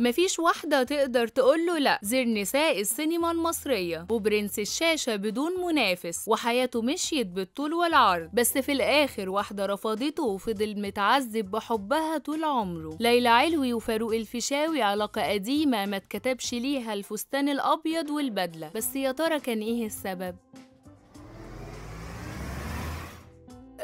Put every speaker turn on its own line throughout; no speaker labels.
مفيش واحدة تقدر تقوله لأ زير نساء السينما المصرية وبرنس الشاشة بدون منافس وحياته مشيت بالطول والعرض بس في الآخر واحدة رفضته وفضل متعذب بحبها طول عمره ليلى علوي وفاروق الفيشاوي علاقة قديمة ما تكتبش ليها الفستان الأبيض والبدلة بس يا ترى كان إيه السبب؟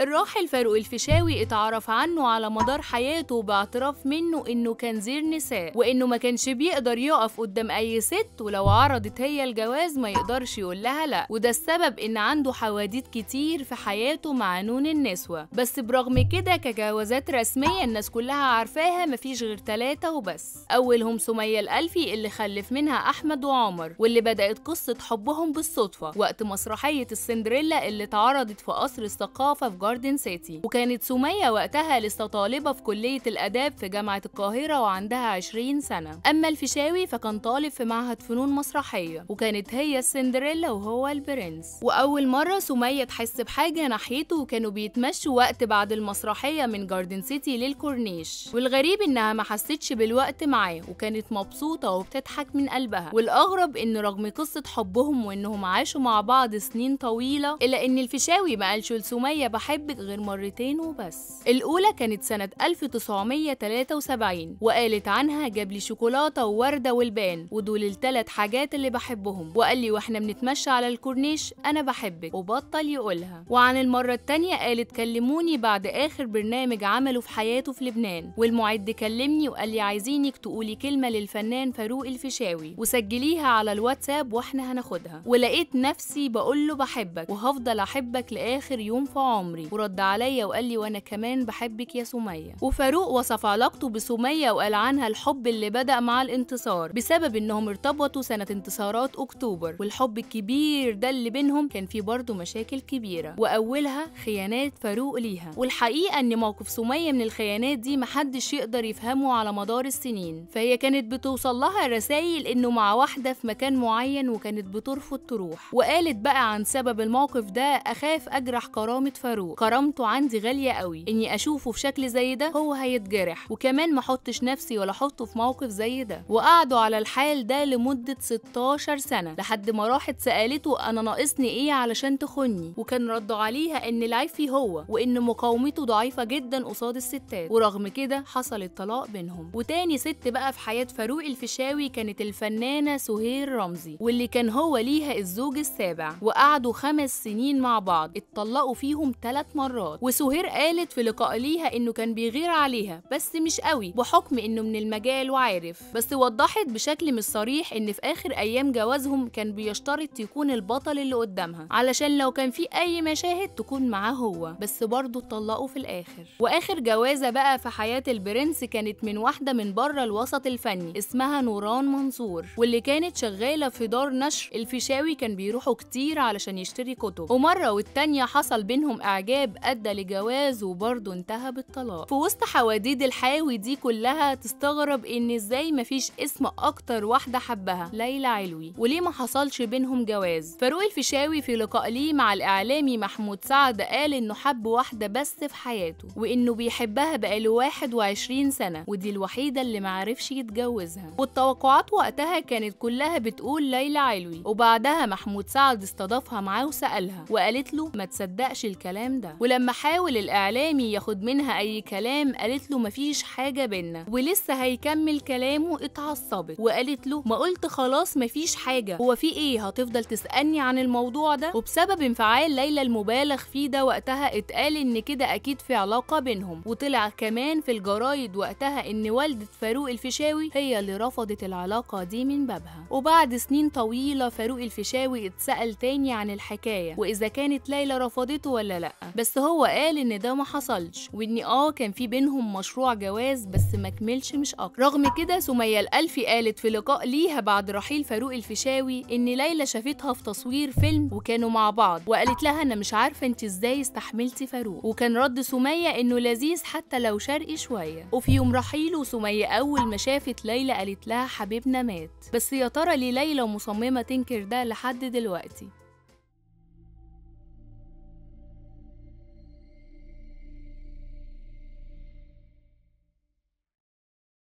الراحل فاروق الفيشاوي اتعرف عنه على مدار حياته باعتراف منه انه كان زير نساء وانه ما كانش بيقدر يقف قدام اي ست ولو عرضت هي الجواز ما يقدرش يقول لها لا وده السبب ان عنده حواديت كتير في حياته مع نون النسوة بس برغم كده كجوازات رسمية الناس كلها عارفاها مفيش غير ثلاثة وبس اولهم سمية الالفي اللي خلف منها احمد وعمر واللي بدأت قصة حبهم بالصدفة وقت مسرحية السندريلا اللي اتعرضت في قصر الثقافة في جاردن سيتي وكانت سمية وقتها لسه طالبة في كلية الآداب في جامعة القاهرة وعندها 20 سنة أما الفيشاوي فكان طالب في معهد فنون مسرحية وكانت هي السندريلا وهو البرنس وأول مرة سمية تحس بحاجة ناحيته وكانوا بيتمشوا وقت بعد المسرحية من جاردن سيتي للكورنيش والغريب إنها ما حستش بالوقت معاه وكانت مبسوطة وبتضحك من قلبها والأغرب إن رغم قصة حبهم وإنهم عاشوا مع بعض سنين طويلة إلا إن الفيشاوي ما قالش لسمية بحب أحبك غير مرتين وبس الأولى كانت سنة 1973 وقالت عنها جاب لي شوكولاتة ووردة والبان ودول التلات حاجات اللي بحبهم وقال لي واحنا بنتمشى على الكورنيش أنا بحبك وبطل يقولها وعن المرة التانية قالت كلموني بعد آخر برنامج عمله في حياته في لبنان والمعد كلمني وقال لي عايزينك تقولي كلمة للفنان فاروق الفيشاوي وسجليها على الواتساب واحنا هناخدها ولقيت نفسي بقول له بحبك وهفضل أحبك لآخر يوم في عمري ورد عليا وقال لي وانا كمان بحبك يا سميه وفاروق وصف علاقته بسميه وقال عنها الحب اللي بدا مع الانتصار بسبب انهم ارتبطوا سنه انتصارات اكتوبر والحب الكبير ده اللي بينهم كان فيه برضه مشاكل كبيره واولها خيانات فاروق ليها والحقيقه ان موقف سميه من الخيانات دي محدش يقدر يفهمه على مدار السنين فهي كانت بتوصل لها رسائل انه مع واحده في مكان معين وكانت بترفض تروح وقالت بقى عن سبب الموقف ده اخاف اجرح كرامه فاروق كرامته عندي غاليه قوي اني اشوفه في شكل زي ده هو هيتجرح وكمان ما احطش نفسي ولا احطه في موقف زي ده وقعدوا على الحال ده لمده 16 سنه لحد ما راحت سالته انا ناقصني ايه علشان تخني وكان رده عليها ان العيب فيه هو وان مقاومته ضعيفه جدا قصاد الستات ورغم كده حصل الطلاق بينهم وتاني ست بقى في حياه فاروق الفيشاوي كانت الفنانه سهير رمزي واللي كان هو ليها الزوج السابع وقعدوا خمس سنين مع بعض اتطلقوا فيهم ثلاث مرات وسهير قالت في لقاء ليها انه كان بيغير عليها بس مش قوي بحكم انه من المجال وعارف بس وضحت بشكل مش صريح ان في اخر ايام جوازهم كان بيشترط يكون البطل اللي قدامها علشان لو كان في اي مشاهد تكون معاه هو بس برضه اتطلقوا في الاخر واخر جوازه بقى في حياه البرنس كانت من واحده من بره الوسط الفني اسمها نوران منصور واللي كانت شغاله في دار نشر الفيشاوي كان بيروحوا كتير علشان يشتري كتب ومره والتانيه حصل بينهم اعجاب غياب أدى لجواز وبرضه انتهى بالطلاق في وسط حواديد الحاوي دي كلها تستغرب إن إزاي مفيش اسم أكتر واحدة حبها ليلى علوي وليه ما حصلش بينهم جواز فاروق الفيشاوي في لقاء ليه مع الإعلامي محمود سعد قال إنه حب واحدة بس في حياته وإنه بيحبها بقاله 21 سنة ودي الوحيدة اللي معرفش يتجوزها والتوقعات وقتها كانت كلها بتقول ليلى علوي وبعدها محمود سعد استضافها معاه وسألها وقالت له ما تصدقش الكلام ده ولما حاول الإعلامي ياخد منها أي كلام قالت له مفيش حاجة بينا ولسه هيكمل كلامه اتعصبت وقالت له ما قلت خلاص مفيش حاجة هو في إيه هتفضل تسألني عن الموضوع ده وبسبب انفعال ليلى المبالغ فيه ده وقتها اتقال إن كده أكيد في علاقة بينهم وطلع كمان في الجرايد وقتها إن والدة فاروق الفيشاوي هي اللي رفضت العلاقة دي من بابها وبعد سنين طويلة فاروق الفيشاوي اتسأل تاني عن الحكاية وإذا كانت ليلى رفضته ولا لأ بس هو قال ان ده ما حصلش وان اه كان في بينهم مشروع جواز بس ما كملش مش اكتر رغم كده سمية الألفي قالت في لقاء ليها بعد رحيل فاروق الفيشاوي ان ليلى شافتها في تصوير فيلم وكانوا مع بعض وقالت لها انا مش عارفه انت ازاي استحملتي فاروق وكان رد سمية انه لذيذ حتى لو شرقي شويه وفي يوم رحيله سمية اول ما شافت ليلى قالت لها حبيبنا مات بس يا ترى ليه ليلى مصممه تنكر ده لحد دلوقتي